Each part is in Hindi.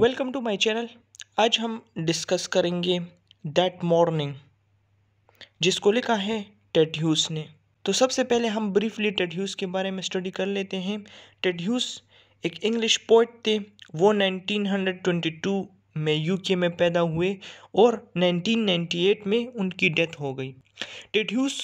वेलकम टू माय चैनल आज हम डिस्कस करेंगे दैट मॉर्निंग जिसको लिखा है टेड ह्यूस ने तो सबसे पहले हम ब्रीफली टेड ह्यूस के बारे में स्टडी कर लेते हैं टेड ह्यूस एक इंग्लिश पोइट थे वो 1922 में यूके में पैदा हुए और 1998 में उनकी डेथ हो गई टेड ह्यूस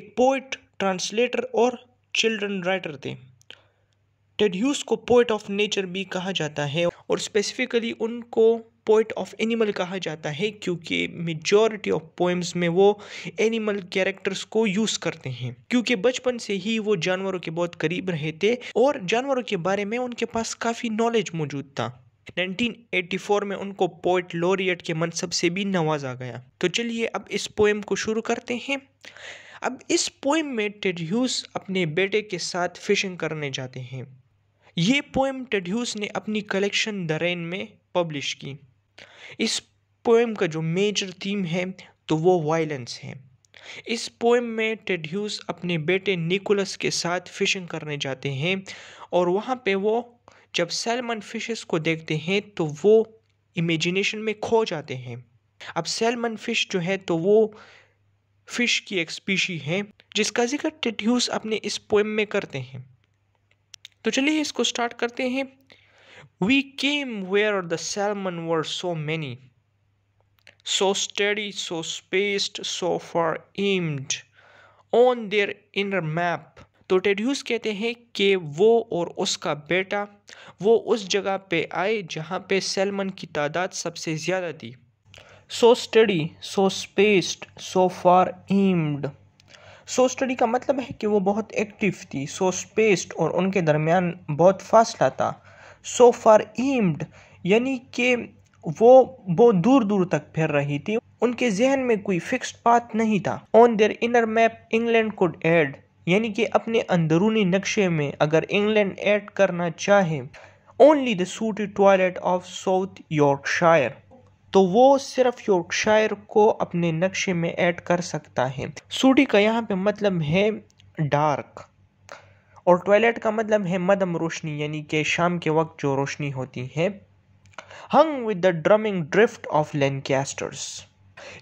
एक पोइट ट्रांसलेटर और चिल्ड्रन राइटर थे टेड्यूस को पोइट ऑफ नेचर भी कहा जाता है और स्पेसिफिकली उनको पोइट ऑफ एनिमल कहा जाता है क्योंकि मेजॉरिटी ऑफ पोएम्स में वो एनिमल कैरेक्टर्स को यूज़ करते हैं क्योंकि बचपन से ही वो जानवरों के बहुत करीब रहे थे और जानवरों के बारे में उनके पास काफ़ी नॉलेज मौजूद था 1984 में उनको पोइट लॉरियट के मनसब से भी नवाजा गया तो चलिए अब इस पोएम को शुरू करते हैं अब इस पोएम में टेड्यूस अपने बेटे के साथ फिशिंग करने जाते हैं ये पोएम टेड्यूस ने अपनी कलेक्शन द रेन में पब्लिश की इस पोएम का जो मेजर थीम है तो वो वायलेंस है इस पोएम में टेड्यूस अपने बेटे निकोलस के साथ फिशिंग करने जाते हैं और वहाँ पे वो जब सैलमन फिशेस को देखते हैं तो वो इमेजिनेशन में खो जाते हैं अब सैलमन फिश जो है तो वो फिश की एक स्पीशी है जिसका जिक्र टेड्यूस अपने इस पोएम में करते हैं तो चलिए इसको स्टार्ट करते हैं we came where the salmon were so many so steady so spaced so far aimed on their inner map तो टेड्यूस कहते हैं कि वो और उसका बेटा वो उस जगह पे आए जहाँ पे सेलमन की तादाद सबसे ज़्यादा थी so steady so spaced so far aimed so steady का मतलब है कि वो बहुत एक्टिव थी सो स्पेस्ड और उनके दरमियान बहुत फासला था सो फार एम्ड यानी कि वो बहुत दूर दूर तक फिर रही थी उनके जहन में कोई फिक्स्ड पाथ नहीं था on their inner map England could add यानी कि अपने अंदरूनी नक्शे में अगर इंग्लैंड ऐड करना चाहे only the sooty twilight of South Yorkshire तो वो सिर्फ यॉर्कशायर को अपने नक्शे में ऐड कर सकता है सूडी का यहाँ पे मतलब है डार्क और टॉयलेट का मतलब है मदम रोशनी यानी कि शाम के वक्त जो रोशनी होती है hung with the drumming drift of Lancasters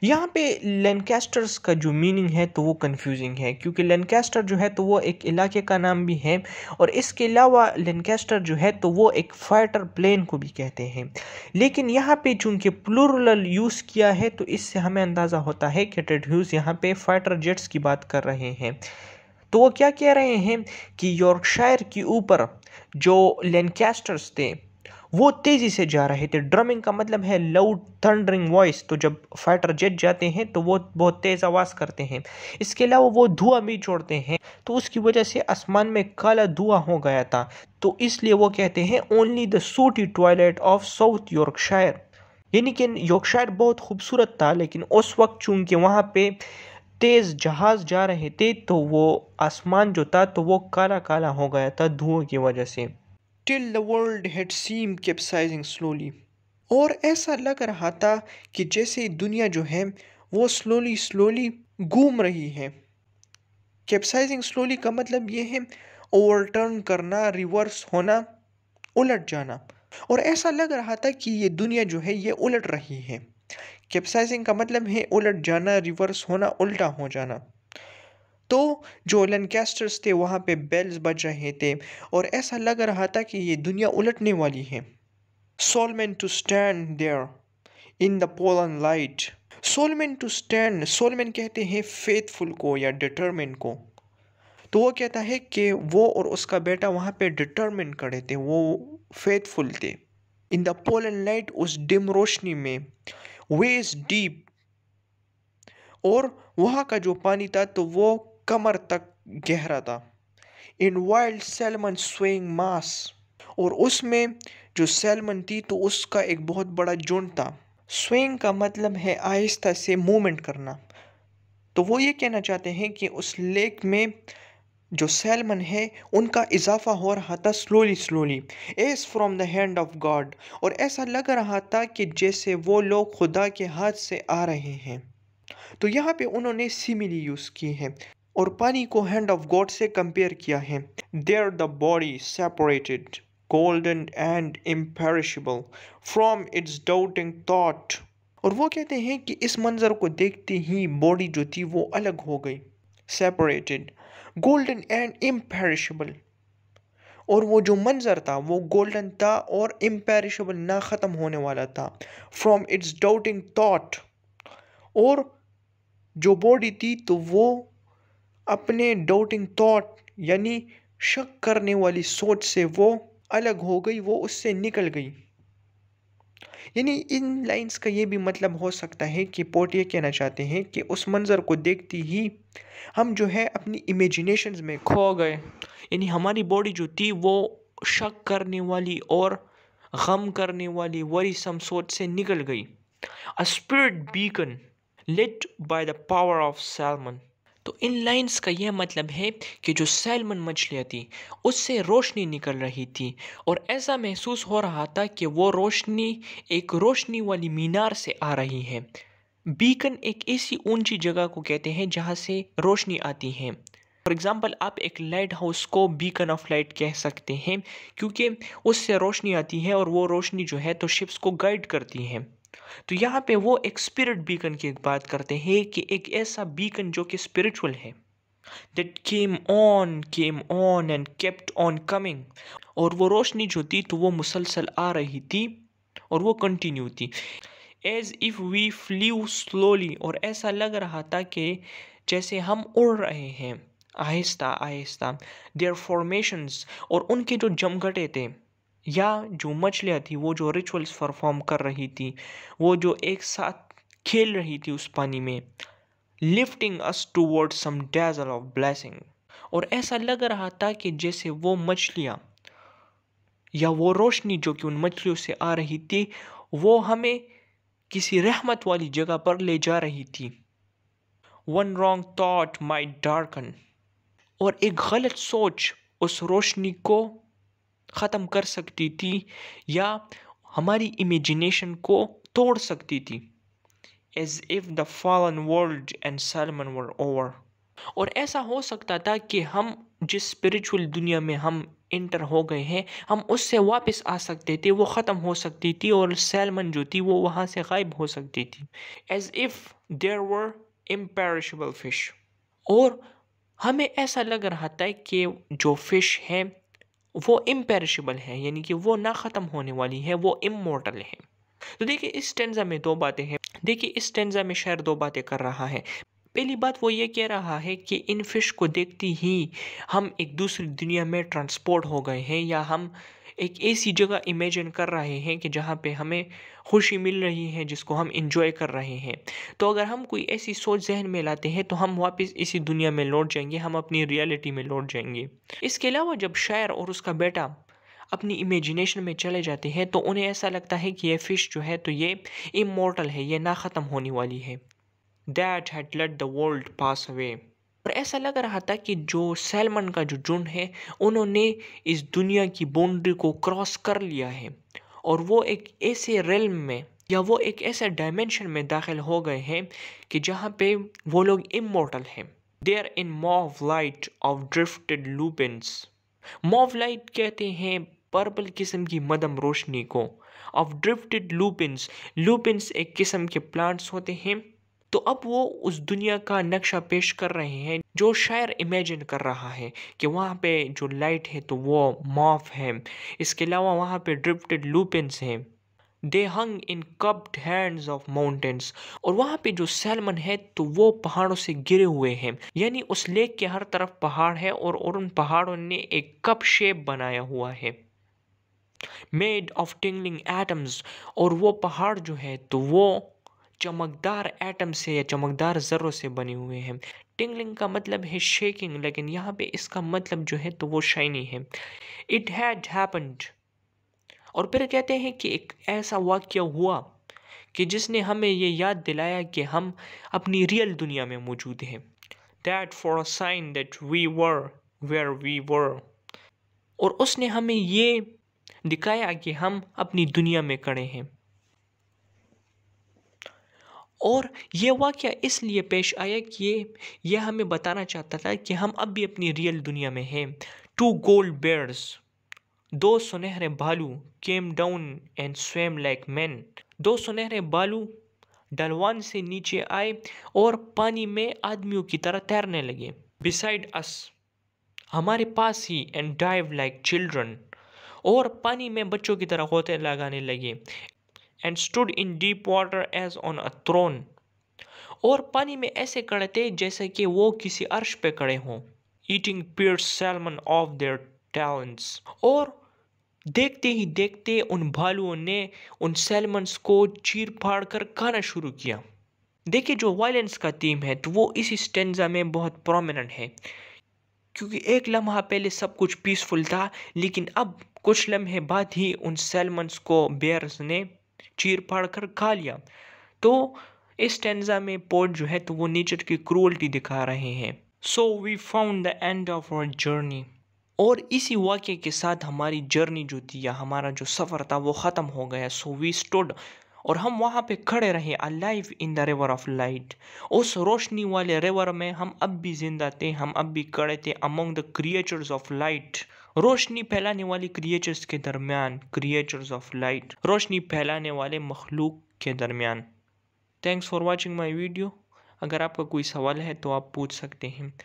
यहाँ पे लैनकेस्टर्स का जो मीनिंग है तो वो कंफ्यूजिंग है क्योंकि लैनकेस्टर जो है तो वो एक इलाके का नाम भी है और इसके अलावा लैनकेस्टर जो है तो वो एक फाइटर प्लेन को भी कहते हैं लेकिन यहाँ पे चूंकि प्लूरल यूज़ किया है तो इससे हमें अंदाज़ा होता है कि टेड ह्यूज़ यहाँ पे फाइटर जेट्स की बात कर रहे हैं तो वो क्या कह रहे हैं कि यॉर्कशायर के ऊपर जो लैनकेस्टर्स थे वो तेज़ी से जा रहे थे ड्रमिंग का मतलब है लाउड थंडरिंग वॉइस तो जब फाइटर जेट जाते हैं तो वो बहुत तेज़ आवाज़ करते हैं इसके अलावा वो धुआं भी छोड़ते हैं तो उसकी वजह से आसमान में काला धुआं हो गया था तो इसलिए वो कहते हैं only the sooty twilight of South Yorkshire यानी कि यॉर्कशायर बहुत खूबसूरत था लेकिन उस वक्त चूँकि वहाँ पर तेज़ जहाज़ जा रहे थे तो वो आसमान जो था तो वो काला काला हो गया था धुओं की वजह से till the world had seem capsizing slowly और ऐसा लग रहा था कि जैसे दुनिया जो है वो स्लोली स्लोली घूम रही है कैप्साइजिंग स्लोली का मतलब ये है ओवरटर्न करना रिवर्स होना उलट जाना और ऐसा लग रहा था कि ये दुनिया जो है ये उलट रही है कैप्साइजिंग का मतलब है उलट जाना रिवर्स होना उल्टा हो जाना तो जो लनकेस्टर्स थे वहाँ पे बेल्स बज रहे थे और ऐसा लग रहा था कि ये दुनिया उलटने वाली है solemn to stand there in the pollen light solemn to stand solemn कहते हैं फेथफुल को या डिटर्मिन को तो वो कहता है कि वो और उसका बेटा वहाँ पे डिटर्मिन करे थे वो फेथफुल थे इन द पोलन लाइट उस डिम रोशनी में वेज डीप और वहाँ का जो पानी था तो वो कमर तक गहरा था in wild salmon swing mass और उसमें जो सेलमन थी तो उसका एक बहुत बड़ा जुंड था स्विंग का मतलब है आहिस्ता से मूवमेंट करना तो वो ये कहना चाहते हैं कि उस लेक में जो सैलमन है उनका इजाफा हो रहा था slowly slowly as from the hand of God और ऐसा लग रहा था कि जैसे वो लोग खुदा के हाथ से आ रहे हैं तो यहाँ पे उन्होंने सिमिली यूज़ की है और पानी को हैंड ऑफ गॉड से कंपेयर किया है there the body separated golden and imperishable from its doubting thought और वो कहते हैं कि इस मंज़र को देखते ही बॉडी जो थी वो अलग हो गई सेपरेटेड गोल्डन एंड इम्पेरिशबल और वो जो मंज़र था वो गोल्डन था और इम्पेरिशबल ना ख़त्म होने वाला था फ्रॉम इट्स डाउटिंग थाट और जो बॉडी थी तो वो अपने डाउटिंग थॉट यानी शक करने वाली सोच से वो अलग हो गई वो उससे निकल गई यानी इन लाइंस का ये भी मतलब हो सकता है कि पोर्ट ये कहना चाहते हैं कि उस मंज़र को देखते ही हम जो है अपनी इमेजिनेशन में खो गए यानी हमारी बॉडी जो थी वो शक करने वाली और गम करने वाली वरी सोच से निकल गई a spirit beacon lit by the power of salmon तो इन लाइंस का यह मतलब है कि जो सैलमन मछलियाँ थी उससे रोशनी निकल रही थी और ऐसा महसूस हो रहा था कि वो रोशनी एक रोशनी वाली मीनार से आ रही है बीकन एक ऐसी ऊंची जगह को कहते हैं जहाँ से रोशनी आती है फॉर एग्ज़ाम्पल आप एक लाइट हाउस को बीकन ऑफ लाइट कह सकते हैं क्योंकि उससे रोशनी आती है और वो रोशनी जो है तो शिप्स को गाइड करती है तो यहाँ पे वो एक स्पिरिट बीकन की बात करते हैं कि एक ऐसा बीकन जो कि स्पिरिचुअल है that came on came on and kept on coming और वो रोशनी जो थी तो वो मुसलसल आ रही थी और वो कंटिन्यू थी as if we flew slowly और ऐसा लग रहा था कि जैसे हम उड़ रहे हैं आहिस्ता आहिस्ता देयर फॉर्मेशंस और उनके जो जमघटे थे या जो मछलियाँ थी वो जो रिचुअल्स परफॉर्म कर रही थी वो जो एक साथ खेल रही थी उस पानी में lifting us toward some dazzle of blessing और ऐसा लग रहा था कि जैसे वो मछलियाँ या वो रोशनी जो कि उन मछलियों से आ रही थी वो हमें किसी रहमत वाली जगह पर ले जा रही थी one wrong thought might darken और एक गलत सोच उस रोशनी को ख़त्म कर सकती थी या हमारी इमेजिनेशन को तोड़ सकती थी as if the fallen world and salmon were over और ऐसा हो सकता था कि हम जिस स्पिरिचुअल दुनिया में हम इंटर हो गए हैं हम उससे वापस आ सकते थे वो ख़त्म हो सकती थी और सैलमन जो थी वो वहाँ से गायब हो सकती थी as if there were imperishable fish और हमें ऐसा लग रहा था कि जो फ़िश हैं वो इम्पेरिशबल है यानी कि वो ना ख़त्म होने वाली है वो इमोटल है तो देखिए इस टेंजा में दो बातें हैं देखिए इस टेंजा में शायर दो बातें कर रहा है पहली बात वो ये कह रहा है कि इन फिश को देखते ही हम एक दूसरी दुनिया में ट्रांसपोर्ट हो गए हैं या हम एक ऐसी जगह इमेजिन कर रहे हैं कि जहाँ पे हमें खुशी मिल रही है जिसको हम इंजॉय कर रहे हैं तो अगर हम कोई ऐसी सोच जहन में लाते हैं तो हम वापस इसी दुनिया में लौट जाएंगे हम अपनी रियलिटी में लौट जाएंगे इसके अलावा जब शायर और उसका बेटा अपनी इमेजिनेशन में चले जाते हैं तो उन्हें ऐसा लगता है कि ये फ़िश जो है तो ये इमोर्टल है ये ना ख़त्म होने वाली है that had let the world pass away पर ऐसा लग रहा था कि जो सैलमन का जो झुंड है उन्होंने इस दुनिया की बाउंड्री को क्रॉस कर लिया है और वो एक ऐसे रेल में या वो एक ऐसे डायमेंशन में दाखिल हो गए हैं कि जहाँ पे वो लोग इमोटल हैं there in mauve light of drifted lupins mauve light कहते हैं पर्पल किस्म की मदम रोशनी को ऑफ ड्रिफ्टेड लूपिन लूपिन्स एक किस्म के प्लांट्स होते हैं तो अब वो उस दुनिया का नक्शा पेश कर रहे हैं जो शायर इमेजिन कर रहा है कि वहाँ पे जो लाइट है तो वो मॉफ है इसके अलावा वहाँ पे ड्रिफ्टेड लूपिनस हैं they hung in cupped hands of mountains और वहाँ पे जो सैलमन है तो वो पहाड़ों से गिरे हुए हैं यानी उस लेक के हर तरफ पहाड़ है और, और उन पहाड़ों ने एक कप शेप बनाया हुआ है मेड ऑफ टिंगलिंग एटम्स और वो पहाड़ जो है तो वो चमकदार एटम से या चमकदार ज़रों से बने हुए हैं टिंगलिंग का मतलब है शेकिंग लेकिन यहाँ पे इसका मतलब जो है तो वो शाइनी है इट हैज हैपन्ड और फिर कहते हैं कि एक ऐसा वाक्य हुआ कि जिसने हमें ये याद दिलाया कि हम अपनी रियल दुनिया में मौजूद हैं that for a sign that we were where we were और उसने हमें ये दिखाया कि हम अपनी दुनिया में खड़े हैं और ये वाक्य इसलिए पेश आया कि ये यह हमें बताना चाहता था कि हम अब भी अपनी रियल दुनिया में हैं टू गोल्ड बेयर्स दो सुनहरे बालू came down and swam like men दो सुनहरे बालू डलवान से नीचे आए और पानी में आदमियों की तरह तैरने लगे बिसाइड अस हमारे पास ही एंड डाइव लाइक चिल्ड्रन और पानी में बच्चों की तरह होते लगाने लगे and stood in deep water as on a throne और पानी में ऐसे कड़े थे जैसे कि वो किसी अर्श पे कड़े हों eating pure salmon off their talons और देखते ही देखते उन भालुओं ने उन सैलमन्स को चीर फाड़ कर खाना शुरू किया देखिए जो वायलेंस का थीम है तो वो इस स्टेंजा में बहुत प्रोमिनेंट है क्योंकि एक लम्हा पहले सब कुछ पीसफुल था लेकिन अब कुछ लम्हे बाद ही उन सैलमन्स को बेयर्स ने चीर फाड़ कर खा लिया तो इस टेंजा में पोर्ट जो है तो वो नेचर की क्रूअल्टी दिखा रहे हैं so we found the end of our journey और इसी वाक्य के साथ हमारी जर्नी जो थी या हमारा जो सफ़र था वो ख़त्म हो गया सो वी स्टोड और हम वहाँ पे खड़े रहे alive in the river of light उस रोशनी वाले रिवर में हम अब भी जिंदा थे हम अब भी खड़े थे among the creatures of light रोशनी फैलाने वाली क्रिएचर्स के दरमियान क्रिएचर्स ऑफ लाइट रोशनी फैलाने वाले मखलूक के दरमियान thanks for watching my video अगर आपका कोई सवाल है तो आप पूछ सकते हैं